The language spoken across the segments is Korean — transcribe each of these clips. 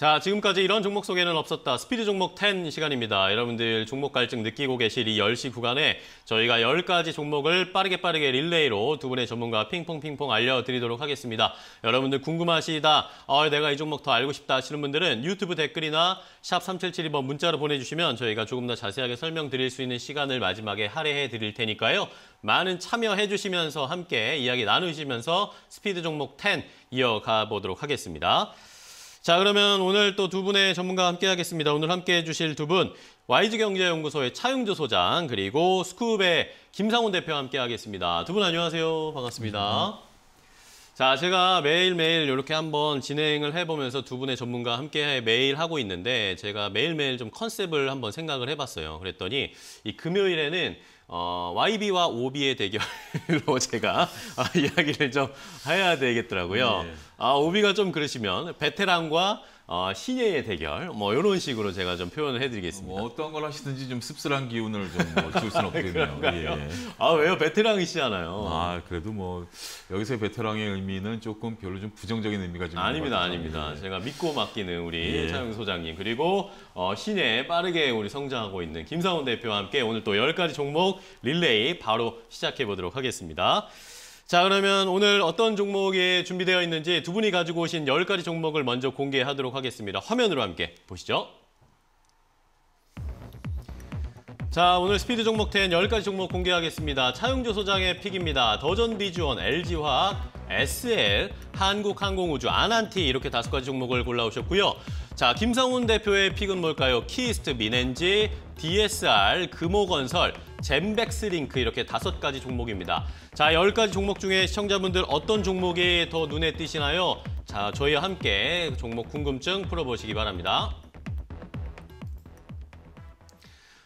자, 지금까지 이런 종목 소개는 없었다. 스피드 종목 10 시간입니다. 여러분들 종목 갈증 느끼고 계실 이 10시 구간에 저희가 10가지 종목을 빠르게 빠르게 릴레이로 두 분의 전문가 핑퐁핑퐁 알려드리도록 하겠습니다. 여러분들 궁금하시다, 어, 내가 이 종목 더 알고 싶다 하시는 분들은 유튜브 댓글이나 샵 3772번 문자로 보내주시면 저희가 조금 더 자세하게 설명드릴 수 있는 시간을 마지막에 할애해 드릴 테니까요. 많은 참여해 주시면서 함께 이야기 나누시면서 스피드 종목 10 이어가 보도록 하겠습니다. 자, 그러면 오늘 또 두 분의 전문가와 함께 하겠습니다. 오늘 함께 해주실 두 분, YG경제연구소의 차용조 소장, 그리고 스쿱의 김상훈 대표와 함께 하겠습니다. 두 분 안녕하세요. 반갑습니다. 음. 자, 제가 매일매일 이렇게 한번 진행을 해보면서 두 분의 전문가와 함께 매일 하고 있는데 제가 매일매일 좀 컨셉을 한번 생각을 해봤어요. 그랬더니 이 금요일에는 어, YB와 OB의 대결로 제가 아, 이야기를 좀 해야 되겠더라고요. 네. 아, OB가 좀 그러시면 베테랑과 어, 신예의 대결 뭐 이런 식으로 제가 좀 표현을 해드리겠습니다. 뭐 어떤 걸 하시든지 좀 씁쓸한 기운을 좀줄 수는 뭐 없겠네요. 예. 아 왜요? 베테랑이시잖아요. 아 그래도 뭐여기서 베테랑의 의미는 조금 별로 좀 부정적인 의미가 좀 아닙니다, 아닙니다. 예. 제가 믿고 맡기는 우리 예. 차영 소장님 그리고 어, 신예 빠르게 우리 성장하고 있는 김상훈 대표와 함께 오늘 또 열 가지 종목 릴레이 바로 시작해 보도록 하겠습니다. 자 그러면 오늘 어떤 종목이 준비되어 있는지 두 분이 가지고 오신 열가지 종목을 먼저 공개하도록 하겠습니다. 화면으로 함께 보시죠. 자 오늘 스피드 종목 10 10가지 종목 공개하겠습니다. 차용조 소장의 픽입니다. 더전비주원, LG화학, SL, 한국항공우주, 아난티 이렇게 다섯 가지 종목을 골라오셨고요. 자김성훈 대표의 픽은 뭘까요? 키이스트, 민넨지 DSR, 금호건설, 젠백스 링크 이렇게 다섯 가지 종목입니다. 자, 열 가지 종목 중에 시청자분들 어떤 종목이 더 눈에 띄시나요? 자, 저희와 함께 종목 궁금증 풀어보시기 바랍니다.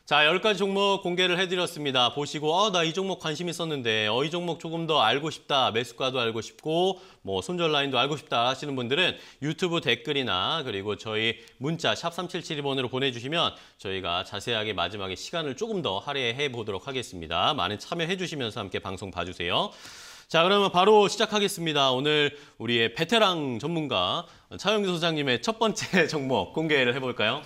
자, 1 0가지 종목 공개를 해드렸습니다. 보시고, 아, 어, 나 이 종목 관심 있었는데, 어, 이 종목 조금 더 알고 싶다. 매수가도 알고 싶고, 뭐, 손절 라인도 알고 싶다 하시는 분들은 유튜브 댓글이나 그리고 저희 문자 샵 3772번으로 보내주시면 저희가 자세하게 마지막에 시간을 조금 더 할애해 보도록 하겠습니다. 많은 참여해 주시면서 함께 방송 봐주세요. 자, 그러면 바로 시작하겠습니다. 오늘 우리의 베테랑 전문가 차영규 소장님의 첫 번째 종목 공개를 해볼까요?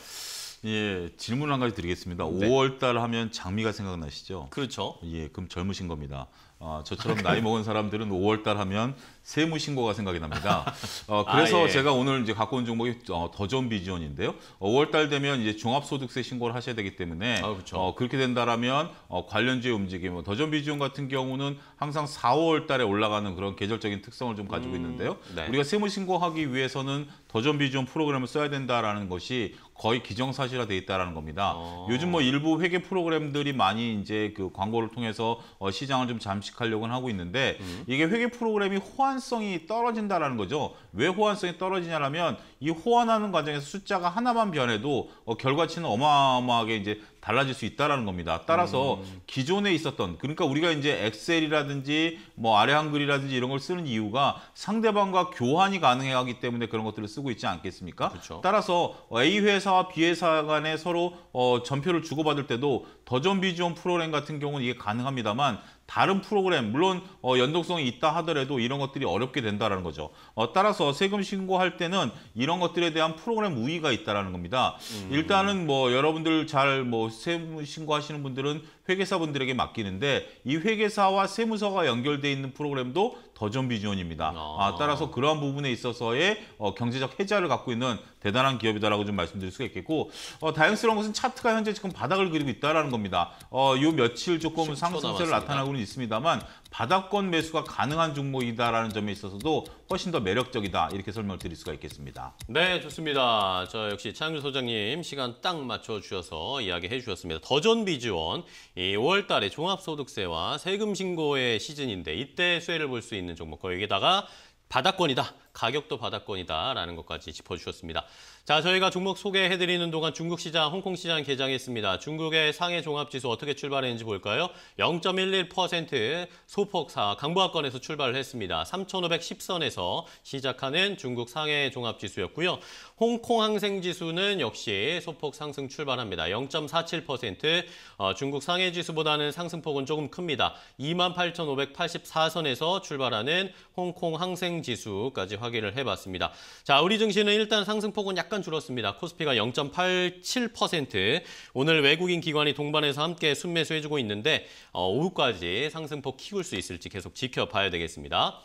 예, 질문 한 가지 드리겠습니다. 네. 5월 달 하면 장미가 생각나시죠? 그렇죠. 예, 그럼 젊으신 겁니다. 아, 저처럼 나이 먹은 사람들은 5월 달 하면 세무 신고가 생각이 납니다. 어, 아, 그래서 아, 예. 제가 오늘 이제 갖고 온 종목이 어, 더존 비지원인데요 5월 달 되면 이제 종합소득세 신고를 하셔야 되기 때문에 아, 그렇죠. 어, 그렇게 된다라면 어, 관련주의 움직임, 뭐 더존 비지원 같은 경우는 항상 4월 달에 올라가는 그런 계절적인 특성을 좀 가지고 음, 있는데요. 네. 우리가 세무 신고하기 위해서는 더존 비지원 프로그램을 써야 된다라는 것이 거의 기정사실화돼 있다라는 겁니다. 어. 요즘 뭐 일부 회계 프로그램들이 많이 이제 그 광고를 통해서 어, 시장을 좀 잠식하려고는 하고 있는데 음. 이게 회계 프로그램이 호환성이 떨어진다라는 거죠. 왜 호환성이 떨어지냐라면 이 호환하는 과정에서 숫자가 하나만 변해도 어, 결과치는 어마어마하게 이제 달라질 수 있다라는 겁니다. 따라서 음. 기존에 있었던 그러니까 우리가 이제 엑셀이라든지 뭐 아래 한글이라든지 이런 걸 쓰는 이유가 상대방과 교환이 가능하기 때문에 그런 것들을 쓰고 있지 않겠습니까? 그쵸. 그렇죠. 따라서 A 회사와 B 회사 간에 서로 어, 전표를 주고받을 때도 더전비지원 프로그램 같은 경우는 이게 가능합니다만 다른 프로그램 물론 어, 연동성이 있다 하더라도 이런 것들이 어렵게 된다는 거죠. 어, 따라서 세금 신고할 때는 이런 것들에 대한 프로그램 우위가 있다라는 겁니다. 음. 일단은 뭐 여러분들 잘 뭐 세금 신고하시는 분들은 회계사분들에게 맡기는데 이 회계사와 세무서가 연결돼 있는 프로그램도 더존비지원입니다. 아. 아, 따라서 그러한 부분에 있어서의 어, 경제적 해자를 갖고 있는 대단한 기업이다라고 좀 말씀드릴 수가 있겠고 어, 다행스러운 것은 차트가 현재 지금 바닥을 그리고 있다라는 겁니다. 어, 요 며칠 조금 상승세를 나타나고는 있습니다만 바닥권 매수가 가능한 종목이다라는 점에 있어서도 훨씬 더 매력적이다 이렇게 설명을 드릴 수가 있겠습니다. 네, 좋습니다. 저 역시 차영준 소장님 시간 딱 맞춰주셔서 이야기해 주셨습니다. 더전비즈원 5월달에 종합소득세와 세금 신고의 시즌인데 이때 수혜를 볼 수 있는 종목 거기에다가 바닥권이다. 가격도 바닥권이다라는 것까지 짚어주셨습니다. 자, 저희가 종목 소개해드리는 동안 중국 시장, 홍콩 시장 개장했습니다. 중국의 상해 종합지수 어떻게 출발했는지 볼까요? 0.11% 소폭사 강보합권에서 출발을 했습니다. 3,510선에서 시작하는 중국 상해 종합지수였고요. 홍콩 항생지수는 역시 소폭 상승 출발합니다. 0.47% 어, 중국 상해 지수보다는 상승폭은 조금 큽니다. 28,584선에서 출발하는 홍콩 항생지수까지 확 확인을 해봤습니다. 자, 우리 증시는 일단 상승폭은 약간 줄었습니다. 코스피가 0.87%, 오늘 외국인 기관이 동반해서 함께 순매수해주고 있는데 어, 오후까지 상승폭 키울 수 있을지 계속 지켜봐야 되겠습니다.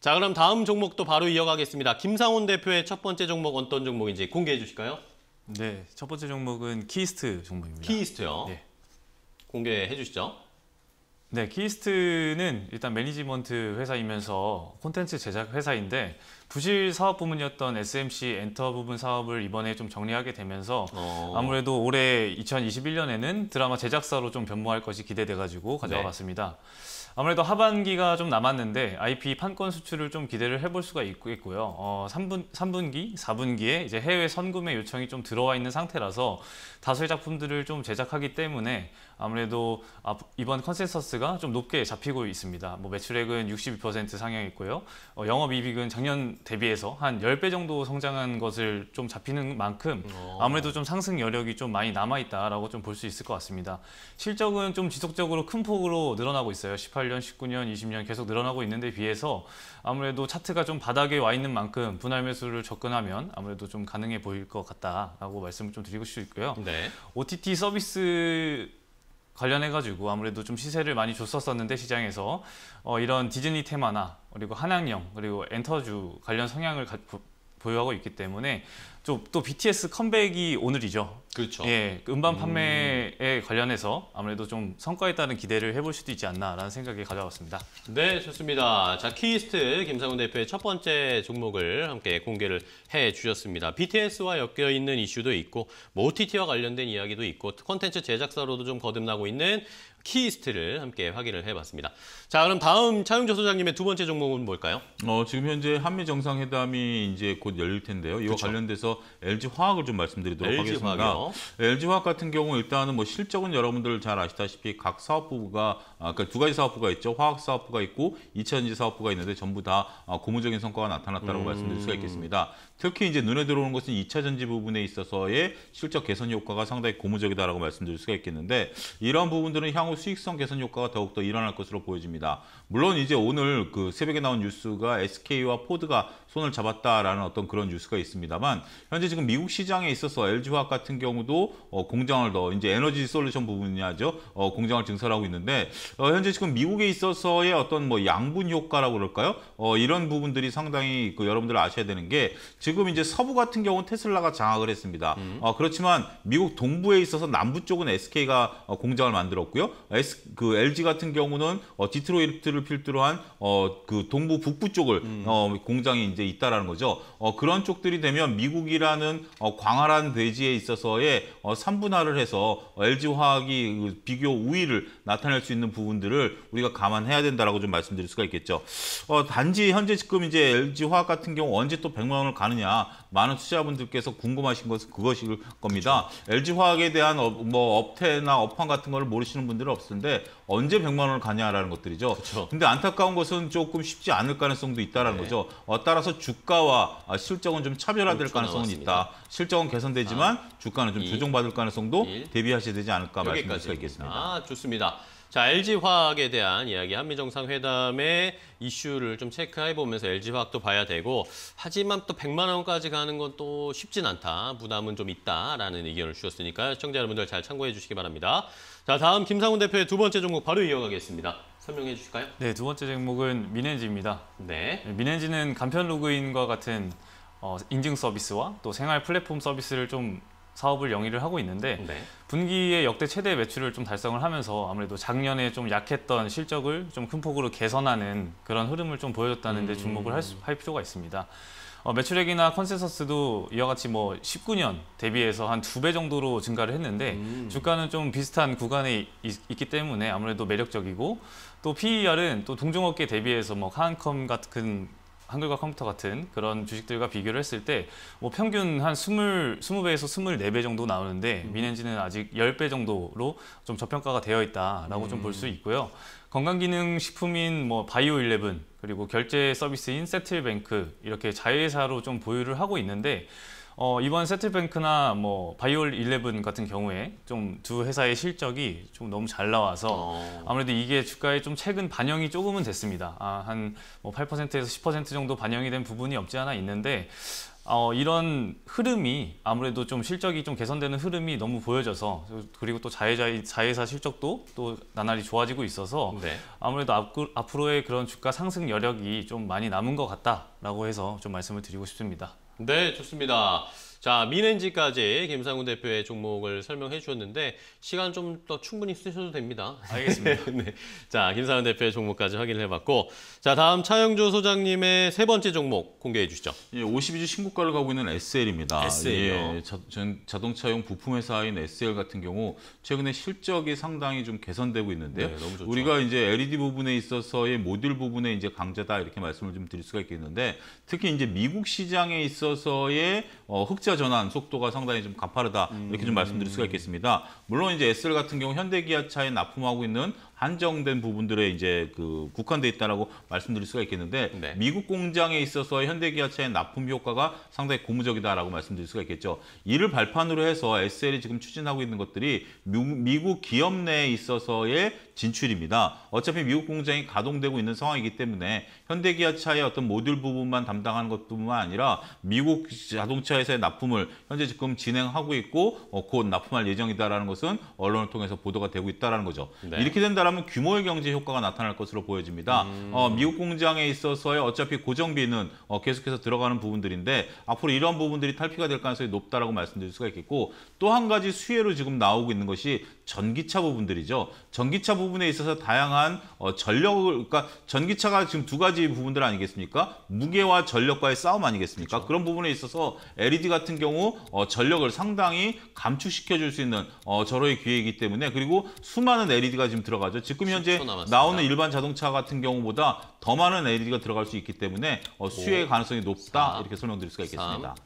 자, 그럼 다음 종목도 바로 이어가겠습니다. 김상훈 대표의 첫 번째 종목 어떤 종목인지 공개해 주실까요? 네, 첫 번째 종목은 키이스트 종목입니다. 키이스트요? 네. 공개해 주시죠. 네, 키이스트는 일단 매니지먼트 회사이면서 콘텐츠 제작 회사인데 부실 사업 부문이었던 SMC 엔터 부분 사업을 이번에 좀 정리하게 되면서 오. 어. 아무래도 올해 2021년에는 드라마 제작사로 좀 변모할 것이 기대돼가지고 가져와 봤습니다. 네. 아무래도 하반기가 좀 남았는데 IP 판권 수출을 좀 기대를 해볼 수가 있고요. 어, 3분, 3분기, 4분기에 이제 해외 선구매 요청이 좀 들어와 있는 상태라서 다수의 작품들을 좀 제작하기 때문에 아무래도 아, 이번 컨센서스가 좀 높게 잡히고 있습니다. 뭐 매출액은 62% 상향했고요. 어, 영업이익은 작년 대비해서 한 10배 정도 성장한 것을 좀 잡히는 만큼 어. 아무래도 좀 상승 여력이 좀 많이 남아있다라고 좀 볼 수 있을 것 같습니다. 실적은 좀 지속적으로 큰 폭으로 늘어나고 있어요. 18년, 19년, 20년 계속 늘어나고 있는데 비해서 아무래도 차트가 좀 바닥에 와 있는 만큼 분할 매수를 접근하면 아무래도 좀 가능해 보일 것 같다라고 말씀을 좀 드리고 싶고요. 네. 네. OTT 서비스 관련해가지고 아무래도 좀 시세를 많이 줬었었는데 시장에서 어, 이런 디즈니 테마나 그리고 한양령 그리고 엔터주 관련 성향을 가, 보, 보유하고 있기 때문에 좀또 BTS 컴백이 오늘이죠. 그렇죠. 예, 그 음반 음. 판매에 음... 관련해서 아무래도 좀 성과에 따른 기대를 해볼 수도 있지 않나라는 생각이 가져왔습니다. 네, 좋습니다. 자, 키이스트 김상훈 대표의 첫 번째 종목을 함께 공개를 해주셨습니다. BTS와 엮여있는 이슈도 있고 뭐 OTT와 관련된 이야기도 있고 콘텐츠 제작사로도 좀 거듭나고 있는 키이스트를 함께 확인을 해봤습니다. 자, 그럼 다음 차용조 소장님의 두 번째 종목은 뭘까요? 어, 지금 현재 한미 정상회담이 이제 곧 열릴 텐데요. 이와 그렇 관련돼서 LG 화학을 좀 말씀드리도록 LG 하겠습니다. 화학이요. 있고 네, LG화학 같은 경우 일단은 뭐 실적은 여러분들 잘 아시다시피 각 사업부가 아, 그니까두 가지 사업부가 있죠. 화학 사업부가 있고 이차전지 사업부가 있는데 전부 다 아, 고무적인 성과가 나타났다고 음... 말씀드릴 수가 있겠습니다. 특히 이제 눈에 들어오는 것은 2차 전지 부분에 있어서의 실적 개선 효과가 상당히 고무적이다라고 말씀드릴 수가 있겠는데 이러한 부분들은 향후 수익성 개선 효과가 더욱더 일어날 것으로 보여집니다. 물론 이제 오늘 그 새벽에 나온 뉴스가 SK와 포드가 손을 잡았다라는 어떤 그런 뉴스가 있습니다만 현재 지금 미국 시장에 있어서 LG화학 같은 경우도 어 공장을 더 이제 에너지 솔루션 부분이죠 어 공장을 증설하고 있는데 어 현재 지금 미국에 있어서의 어떤 뭐 양분 효과라고 그럴까요? 어, 이런 부분들이 상당히 그 여러분들 아셔야 되는 게 지금 지금 이제 서부 같은 경우는 테슬라가 장악을 했습니다. 음. 어, 그렇지만 미국 동부에 있어서 남부 쪽은 SK가 어, 공장을 만들었고요. S, 그 LG 같은 경우는 어, 디트로이트를 필두로 한그 어, 동부 북부 쪽을 음. 어, 공장이 이제 있다라는 거죠. 어, 그런 쪽들이 되면 미국이라는 광활한 대지에 있어서의 3분화를 해서 LG 화학이 그 비교 우위를 나타낼 수 있는 부분들을 우리가 감안해야 된다라고 좀 말씀드릴 수가 있겠죠. 단지 현재 지금 이제 LG 화학 같은 경우 언제 또 100만 원을 가는 많으냐 많은 투자자분들께서 궁금하신 것은 그것일 겁니다. 그렇죠. LG화학에 대한 어, 뭐 업태나 업황 같은 걸 모르시는 분들은 없는데 언제 100만 원을 가냐라는 것들이죠. 그렇죠. 근데 안타까운 것은 조금 쉽지 않을 가능성도 있다는 라 네. 거죠. 어, 따라서 주가와 아, 실적은 좀 차별화될 가능성은 나왔습니다. 있다. 실적은 개선되지만 아, 주가는 좀 조정받을 가능성도 1, 대비하셔야 되지 않을까 말씀드릴 수가 있겠습니다. 아, 좋습니다. 자, LG화학에 대한 이야기, 한미정상회담의 이슈를 좀 체크해보면서 LG화학도 봐야 되고 하지만 또 100만 원까지 가는 건 또 쉽진 않다, 부담은 좀 있다라는 의견을 주셨으니까 시청자 여러분들 잘 참고해 주시기 바랍니다. 자, 다음 김상훈 대표의 두 번째 종목 바로 이어가겠습니다. 설명해 주실까요? 네, 두 번째 종목은 민엔지입니다. 네. 네 민엔지는 간편 로그인과 같은 어, 인증 서비스와 또 생활 플랫폼 서비스를 좀 사업을 영위를 하고 있는데 네. 분기에 역대 최대 매출을 좀 달성을 하면서 아무래도 작년에 좀 약했던 실적을 좀 큰 폭으로 개선하는 그런 흐름을 좀 보여줬다는 데 주목을 할, 수, 음. 할 필요가 있습니다. 어, 매출액이나 컨센서스도 이와 같이 뭐 19년 대비해서 한 두 배 정도로 증가를 했는데 음. 주가는 좀 비슷한 구간에 있, 있기 때문에 아무래도 매력적이고 또 PER은 또 동종업계 대비해서 뭐한컴 같은 한글과 컴퓨터 같은 그런 주식들과 비교를 했을 때뭐 평균 한 20, 20배에서 24배 정도 나오는데 음. 미넨지는 아직 10배 정도로 좀 저평가가 되어 있다라고 음. 좀볼 수 있고요. 건강기능식품인 뭐 바이오 일레 그리고 결제 서비스인 세틀뱅크 이렇게 자회사로 좀 보유를 하고 있는데 어, 이번 세트뱅크나뭐 바이올 11 같은 경우에 좀 두 회사의 실적이 좀 너무 잘 나와서 어. 아무래도 이게 주가에 좀 최근 반영이 조금은 됐습니다. 아, 한 뭐 8%에서 10% 정도 반영이 된 부분이 없지 않아 있는데 어, 이런 흐름이 아무래도 좀 실적이 좀 개선되는 흐름이 너무 보여져서 그리고 또 자회자, 자회사 실적도 또 나날이 좋아지고 있어서 네. 아무래도 앞, 으로의 그런 주가 상승 여력이 좀 많이 남은 것 같다라고 해서 좀 말씀을 드리고 싶습니다. 네, 좋습니다. 자, 미넨지까지 김상훈 대표의 종목을 설명해 주셨는데 시간 좀 더 충분히 쓰셔도 됩니다. 알겠습니다. 네. 자, 김상훈 대표의 종목까지 확인 해봤고 자, 다음 차영조 소장님의 세 번째 종목 공개해 주시죠. 예, 52주 신고가를 가고 있는 SL입니다. s l 예, 자, 자동차용 부품 회사인 SL 같은 경우 최근에 실적이 상당히 좀 개선되고 있는데요. 네, 우리가 이제 LED 부분에 있어서의 모듈 부분에 이제 강자다 이렇게 말씀을 좀 드릴 수가 있겠는데 특히 이제 미국 시장에 있어서의 어, 흑자 기차 전환 속도가 상당히 좀 가파르다 이렇게 좀 음. 말씀드릴 수가 있겠습니다. 물론 이제 S를 같은 경우 현대기아차에 납품하고 있는 한정된 부분들에 이제 그 국한돼 있다라고 말씀드릴 수가 있겠는데 네. 미국 공장에 있어서 현대기아차의 납품 효과가 상당히 고무적이다라고 말씀드릴 수가 있겠죠. 이를 발판으로 해서 SL이 지금 추진하고 있는 것들이 미국 기업 내에 있어서의 진출입니다. 어차피 미국 공장이 가동되고 있는 상황이기 때문에 현대기아차의 어떤 모듈 부분만 담당하는 것뿐만 아니라 미국 자동차 회사의 납품을 현재 지금 진행하고 있고 어, 곧 납품할 예정이다라는 것은 언론을 통해서 보도가 되고 있다라는 거죠. 네. 이렇게 된다면 하면 규모의 경제 효과가 나타날 것으로 보여집니다. 음. 어, 미국 공장에 있어서의 어차피 고정비는 어, 계속해서 들어가는 부분들인데 앞으로 이런 부분들이 탈피가 될 가능성이 높다라고 말씀드릴 수가 있겠고 또 한 가지 수혜로 지금 나오고 있는 것이 전기차 부분들이죠. 전기차 부분에 있어서 다양한 어, 전력을 그러니까 전기차가 지금 두 가지 부분들 아니겠습니까? 무게와 전력과의 싸움 아니겠습니까? 그렇죠. 그런 부분에 있어서 LED 같은 경우 어, 전력을 상당히 감축시켜 줄 수 있는 어, 절호의 기회이기 때문에 그리고 수많은 LED가 지금 들어가죠. 지금 현재 나오는 일반 자동차 같은 경우보다 더 많은 LED가 들어갈 수 있기 때문에 어, 수혜의 가능성이 높다 4, 이렇게 설명드릴 수가 있겠습니다. 3,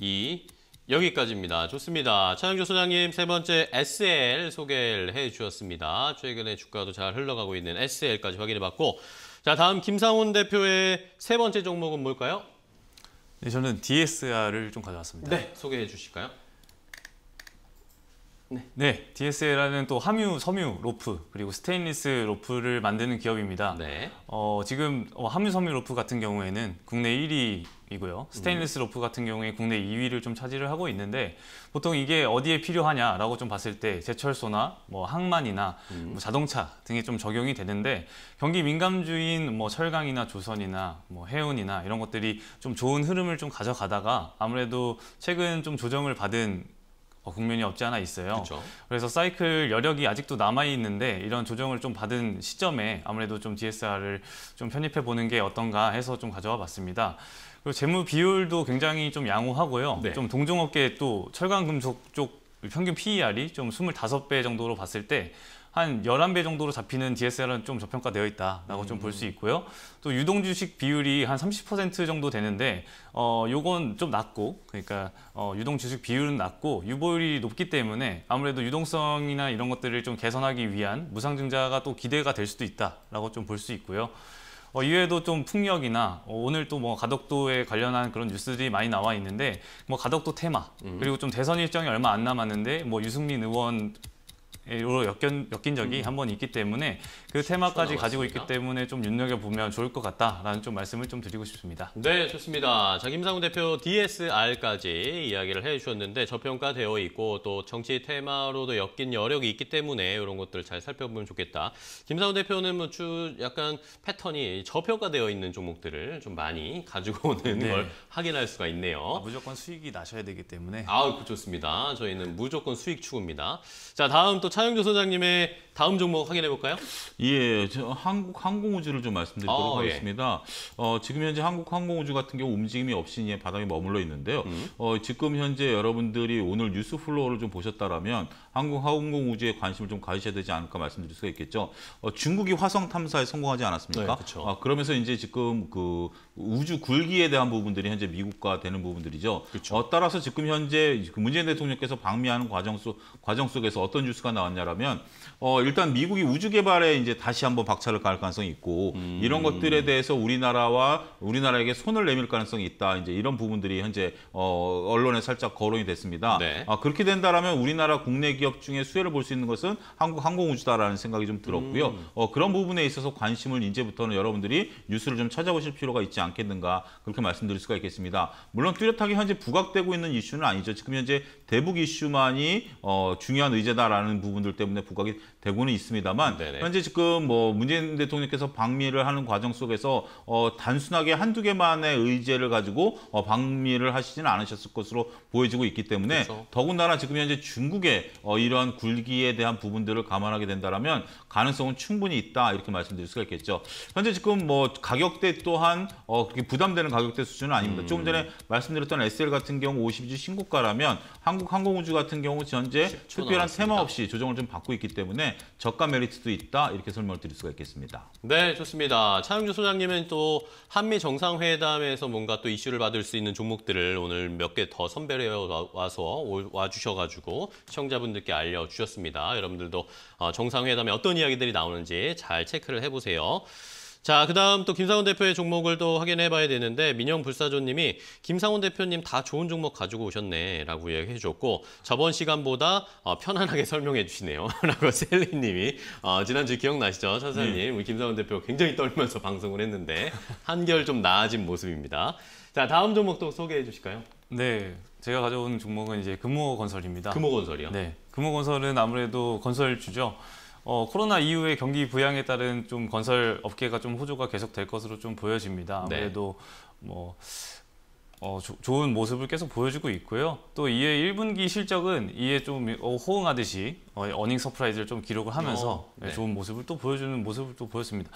2 여기까지입니다. 좋습니다. 차영주 소장님 세 번째 SL 소개를 해주셨습니다. 최근에 주가도 잘 흘러가고 있는 SL까지 확인해봤고 자 다음 김상훈 대표의 세 번째 종목은 뭘까요? 네, 저는 DSR을 좀 가져왔습니다. 네, 소개해 주실까요? 네. 네, d s l 라는또 함유, 섬유, 로프 그리고 스테인리스 로프를 만드는 기업입니다. 네. 어, 지금 어, 함유, 섬유, 로프 같은 경우에는 국내 1위이고요. 스테인리스 음. 로프 같은 경우에 국내 2위를 좀 차지를 하고 있는데 보통 이게 어디에 필요하냐라고 좀 봤을 때 제철소나 뭐 항만이나 음. 뭐 자동차 등에 좀 적용이 되는데 경기 민감주인 뭐 철강이나 조선이나 뭐 해운이나 이런 것들이 좀 좋은 흐름을 좀 가져가다가 아무래도 최근 좀 조정을 받은 어, 국면이 없지 않아 있어요. 그쵸. 그래서 사이클 여력이 아직도 남아 있는데 이런 조정을 좀 받은 시점에 아무래도 좀 DSR을 좀 편입해 보는 게 어떤가 해서 좀 가져와 봤습니다. 그리고 재무 비율도 굉장히 좀 양호하고요. 네. 좀 동종업계 또 철강 금속 쪽 평균 PER이 좀 25배 정도로 봤을 때한 11배 정도로 잡히는 DSR은 좀 저평가되어 있다라고 음. 좀볼 수 있고요. 또 유동 주식 비율이 한 30% 정도 되는데 어 요건 좀 낮고 그러니까 어 유동 주식 비율은 낮고 유보율이 높기 때문에 아무래도 유동성이나 이런 것들을 좀 개선하기 위한 무상증자가 또 기대가 될 수도 있다라고 좀 볼 수 있고요. 어, 이외에도 좀 풍력이나 어, 오늘 또 뭐 가덕도에 관련한 그런 뉴스들이 많이 나와 있는데 뭐 가덕도 테마 음. 그리고 좀 대선 일정이 얼마 안 남았는데 뭐 유승민 의원 로 엮인, 엮인 적이 음. 한번 있기 때문에 그 테마까지 가지고 있기 때문에 좀 눈여겨보면 좋을 것 같다라는 좀 말씀을 좀 드리고 싶습니다. 네, 좋습니다. 자, 김상훈 대표 DSR까지 이야기를 해주셨는데 저평가되어 있고 또 정치 테마로도 엮인 여력이 있기 때문에 이런 것들을 잘 살펴보면 좋겠다. 김상훈 대표는 뭐 주 약간 패턴이 저평가되어 있는 종목들을 좀 많이 가지고 오는 네. 걸 확인할 수가 있네요. 아, 무조건 수익이 나셔야 되기 때문에. 아, 좋습니다. 저희는 무조건 수익 추구입니다. 자, 다음 또 차영조 소장님의 다음 종목 확인해 볼까요? 예, 한국 항공우주를 좀 말씀드리도록 아, 하겠습니다. 예. 어, 지금 현재 한국 항공우주 같은 경우 움직임이 없이 바닥에 머물러 있는데요. 음. 어, 지금 현재 여러분들이 오늘 뉴스 플로어를 좀보셨다라 한국 항공우주에 관심을 좀 가지셔야 되지 않을까 말씀드릴 수가 있겠죠. 어, 중국이 화성 탐사에 성공하지 않았습니까? 네, 아, 그러면서 이제 지금 그 우주 굴기에 대한 부분들이 현재 미국과 되는 부분들이죠. 어, 따라서 지금 현재 그 문재인 대통령께서 방미하는 과정, 속, 과정 속에서 어떤 뉴스가 나왔냐라면 어, 일단 미국이 우주 개발에 이제 다시 한번 박차를 갈 가능성이 있고 음. 이런 것들에 대해서 우리나라와 우리나라에게 손을 내밀 가능성이 있다. 이제 이런 부분들이 현재 어, 언론에 살짝 거론이 됐습니다. 네. 아, 그렇게 된다라면 우리나라 국내 기업 중에 수혜를 볼 수 있는 것은 한국 항공우주다라는 생각이 좀 들었고요. 음. 어, 그런 부분에 있어서 관심을 이제부터는 여러분들이 뉴스를 좀 찾아보실 필요가 있지 않겠는가 그렇게 말씀드릴 수가 있겠습니다. 물론 뚜렷하게 현재 부각되고 있는 이슈는 아니죠. 지금 현재 대북 이슈만이 어, 중요한 의제다라는 부분들 때문에 부각이 되고 알고는 있습니다만 네네. 현재 지금 뭐 문재인 대통령께서 방미를 하는 과정 속에서 어, 단순하게 한두 개만의 의제를 가지고 어, 방미를 하시지는 않으셨을 것으로 보여지고 있기 때문에 그렇죠. 더군다나 지금 현재 중국의 어, 이러한 굴기에 대한 부분들을 감안하게 된다면 가능성은 충분히 있다 이렇게 말씀드릴 수가 있겠죠. 현재 지금 뭐 가격대 또한 어, 그렇게 부담되는 가격대 수준은 아닙니다. 음. 조금 전에 말씀드렸던 SL 같은 경우 52주 신고가라면 한국항공우주 같은 경우 현재 특별한 세마 없이 조정을 좀 받고 있기 때문에 저가 메리트도 있다 이렇게 설명을 드릴 수가 있겠습니다. 네, 좋습니다. 차영주 소장님은 또 한미 정상회담에서 뭔가 또 이슈를 받을 수 있는 종목들을 오늘 몇 개 더 선별해 와서 와주셔가지고 시청자분들께 알려주셨습니다. 여러분들도 어, 정상회담에 어떤 이야기들이 나오는지 잘 체크를 해보세요. 자, 그다음 또 김상훈 대표의 종목을 또 확인해 봐야 되는데 민영 불사조 님이 김상훈 대표님 다 좋은 종목 가지고 오셨네라고 얘기해 줬고 저번 시간보다 어, 편안하게 설명해 주시네요라고 셀리 님이 어, 지난주 기억나시죠? 차사님. 네. 우리 김상훈 대표 굉장히 떨면서 방송을 했는데 한결 좀 나아진 모습입니다. 자, 다음 종목도 소개해 주실까요? 네. 제가 가져온 종목은 이제 금호건설입니다. 금호건설이요? 네. 금호건설은 아무래도 건설주죠. 어, 코로나 이후에 경기 부양에 따른 좀 건설 업계가 좀 호조가 계속될 것으로 좀 보여집니다. 네. 아무래도 네. 뭐 어, 조, 좋은 모습을 계속 보여주고 있고요. 또 이에 1분기 실적은 이에 좀 어, 호응하듯이 어, 어닝 서프라이즈를 좀 기록을 하면서 어, 네. 네. 좋은 모습을 또 보여주는 모습을 또 보였습니다.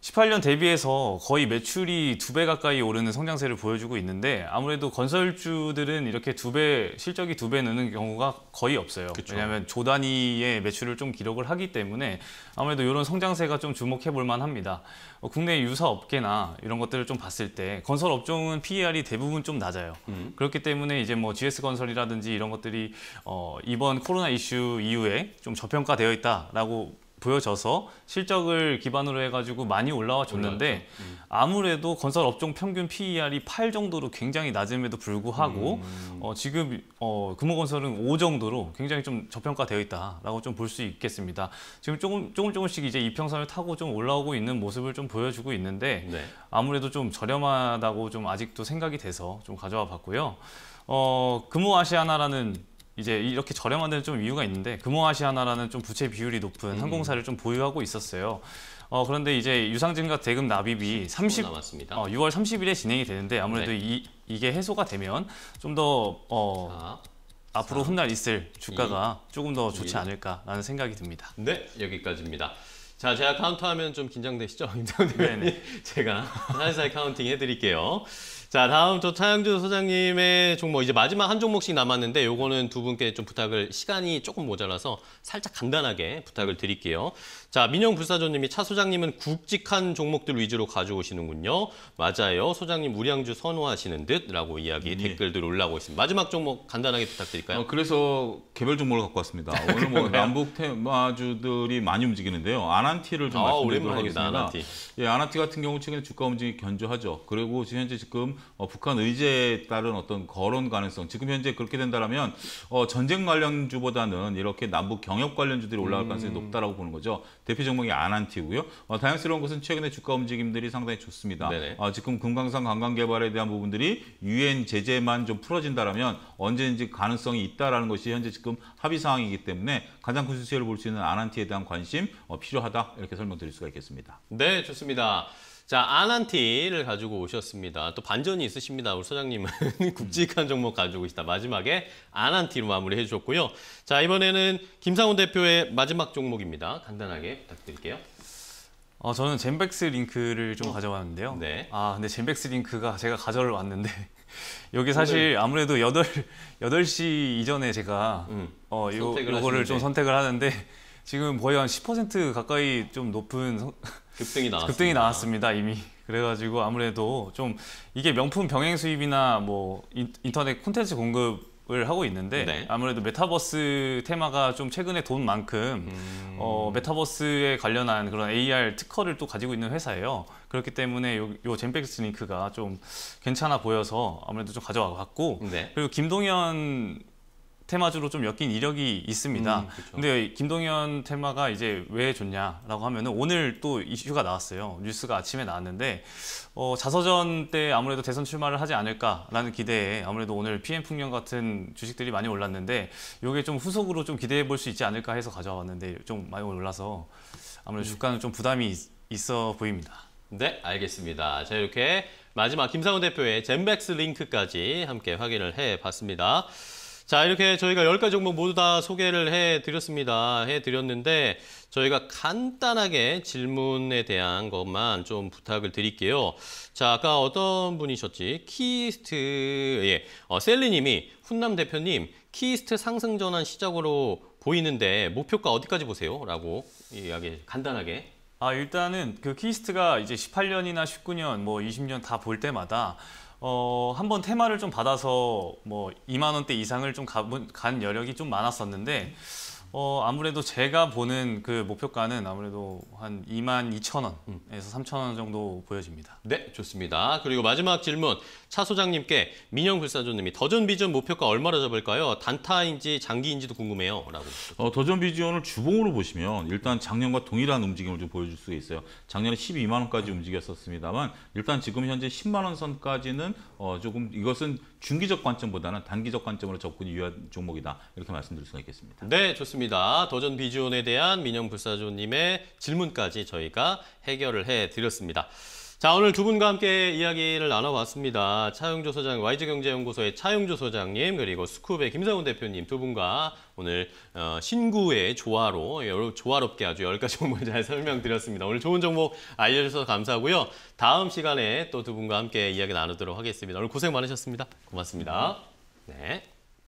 18년 대비해서 거의 매출이 두 배 가까이 오르는 성장세를 보여주고 있는데 아무래도 건설주들은 이렇게 두 배 실적이 두 배 느는 경우가 거의 없어요. 그쵸. 왜냐하면 조 단위의 매출을 좀 기록을 하기 때문에 아무래도 이런 성장세가 좀 주목해 볼 만합니다. 어, 국내 유사 업계나 이런 것들을 좀 봤을 때 건설 업종은 PER이 대부분 좀 낮아요. 음. 그렇기 때문에 이제 뭐 GS 건설이라든지 이런 것들이 어 이번 코로나 이슈 이후에 좀 저평가되어 있다라고 보여져서 실적을 기반으로 해가지고 많이 올라와 줬는데 음. 아무래도 건설 업종 평균 PER이 8 정도로 굉장히 낮음에도 불구하고 음. 어, 지금 어, 금호건설은 5 정도로 굉장히 좀 저평가되어 있다라고 좀 볼 수 있겠습니다. 지금 조금 조금 조금씩 이제 이평선을 타고 좀 올라오고 있는 모습을 좀 보여주고 있는데 네. 아무래도 좀 저렴하다고 좀 아직도 생각이 돼서 좀 가져와 봤고요. 어, 금호아시아나라는 이제 이렇게 저렴한 데는 좀 이유가 있는데 금호아시아나라는 좀 부채 비율이 높은 음. 항공사를 좀 보유하고 있었어요. 어, 그런데 이제 유상증가 대금 납입이 30 남았습니다. 어, 6월 30일에 진행이 되는데 아무래도 네. 이, 이게 해소가 되면 좀 더 어, 앞으로 훗날 있을 주가가 2, 조금 더 좋지 1. 않을까라는 생각이 듭니다. 네, 여기까지입니다. 자, 제가 카운트하면 좀 긴장되시죠? 임태훈 대 네, 네. 제가 살살 카운팅 해드릴게요. 자, 다음 저 차영주 소장님의 종목 이제 마지막 한 종목씩 남았는데 요거는 두 분께 좀 부탁을 시간이 조금 모자라서 살짝 간단하게 부탁을 드릴게요. 자, 민영 불사조님이 차 소장님은 굵직한 종목들 위주로 가져오시는군요. 맞아요. 소장님 우량주 선호하시는 듯라고 이야기 예. 댓글들 올라오고 있습니다. 마지막 종목 간단하게 부탁드릴까요? 어, 그래서 개별 종목을 갖고 왔습니다. 오늘 뭐 남북 테마주들이 많이 움직이는데요. 아난티를 좀 아, 말씀드리도록 하겠습니다. 아난티. 예, 아난티 같은 경우 최근에 주가 움직이 견조하죠. 그리고 현재 지금 어, 북한 의제에 따른 어떤 거론 가능성 지금 현재 그렇게 된다면 어, 전쟁 관련주보다는 이렇게 남북 경협 관련주들이 올라갈 가능성이 음. 높다라고 보는 거죠. 대표 종목이 안한티고요. 어, 다양스러운 것은 최근에 주가 움직임들이 상당히 좋습니다. 어, 지금 금강산 관광개발에 대한 부분들이 유엔 제재만 좀 풀어진다면 라 언제든지 가능성이 있다라는 것이 현재 지금 합의 사항이기 때문에 가장 큰 수혜를 볼 수 있는 안한티에 대한 관심 어, 필요하다 이렇게 설명드릴 수가 있겠습니다. 네, 좋습니다. 자, 아난티를 가지고 오셨습니다. 또 반전이 있으십니다. 우리 소장님은 굵직한 종목 가지고 계시다. 마지막에 아난티로 마무리해 주셨고요. 자, 이번에는 김상훈 대표의 마지막 종목입니다. 간단하게 부탁드릴게요. 어, 저는 젠백스 링크를 좀 가져왔는데요. 네. 아, 근데 젠백스 링크가 제가 가져 왔는데 여기 사실 아무래도 여덟 여덟 시 이전에 제가 음, 어, 이거를좀 선택을 하는데 지금 거의 한 10% 가까이 좀 높은 급등이 나왔습니다. 급등이 나왔습니다 이미. 그래가지고 아무래도 좀 이게 명품 병행 수입이나 뭐 인터넷 콘텐츠 공급 을 하고 있는데 네. 아무래도 메타버스 테마가 좀 최근에 돈 만큼 음... 어, 메타버스에 관련한 그런 AR 특허를 또 가지고 있는 회사예요. 그렇기 때문에 요, 요 젠백스 링크가 좀 괜찮아 보여서 아무래도 좀 가져와 갔고 네. 그리고 김동현 테마주로 좀 엮인 이력이 있습니다. 음, 그쵸. 그렇죠. 근데 김동현 테마가 이제 왜 좋냐라고 하면은 오늘 또 이슈가 나왔어요. 뉴스가 아침에 나왔는데 어, 자서전 때 아무래도 대선 출마를 하지 않을까라는 기대에 아무래도 오늘 PM 풍년 같은 주식들이 많이 올랐는데 이게 좀 후속으로 좀 기대해 볼 수 있지 않을까 해서 가져왔는데 좀 많이 올라서 아무래도 네. 주가는 좀 부담이 있어 보입니다. 네, 알겠습니다. 자, 이렇게 마지막 김상훈 대표의 젠백스 링크까지 함께 확인을 해봤습니다. 자, 이렇게 저희가 10가지 종목 모두 다 소개를 해드렸습니다. 해드렸는데 저희가 간단하게 질문에 대한 것만 좀 부탁을 드릴게요. 자, 아까 어떤 분이셨지? 키스트, 예, 어, 셀리님이 훈남 대표님 키스트 상승 전환 시작으로 보이는데 목표가 어디까지 보세요? 라고 이야기 간단하게 아 일단은 그 키스트가 이제 18년이나 19년 뭐 20년 다 볼 때마다 어, 한번 테마를 좀 받아서 뭐 2만 원대 이상을 좀 간 여력이 좀 많았었는데 어, 아무래도 제가 보는 그 목표가는 아무래도 한 2만 2천 원에서 3천 원 정도 보여집니다. 네, 좋습니다. 그리고 마지막 질문, 차 소장님께 민영 불사조님이 더전 비전 목표가 얼마나 잡을까요? 단타인지 장기인지도 궁금해요. 라고. 어, 더전 비전을 주봉으로 보시면 일단 작년과 동일한 움직임을 좀 보여줄 수 있어요. 작년에 12만 원까지 움직였었습니다만 일단 지금 현재 10만 원 선까지는 어, 조금 이것은 중기적 관점보다는 단기적 관점으로 접근이 유한 종목이다. 이렇게 말씀드릴 수가 있겠습니다. 네, 좋습니다. 있습니다. 도전 비지온에 대한 민영불사조님의 질문까지 저희가 해결을 해드렸습니다. 자, 오늘 두 분과 함께 이야기를 나눠봤습니다. 차용조 소장, YG경제연구소의 차용조 소장님, 그리고 스쿱의 김상훈 대표님 두 분과 오늘 어, 신구의 조화로 여러, 조화롭게 아주 열 가지 정보를 잘 설명드렸습니다. 오늘 좋은 정보 알려주셔서 감사하고요. 다음 시간에 또 두 분과 함께 이야기 나누도록 하겠습니다. 오늘 고생 많으셨습니다. 고맙습니다. 네.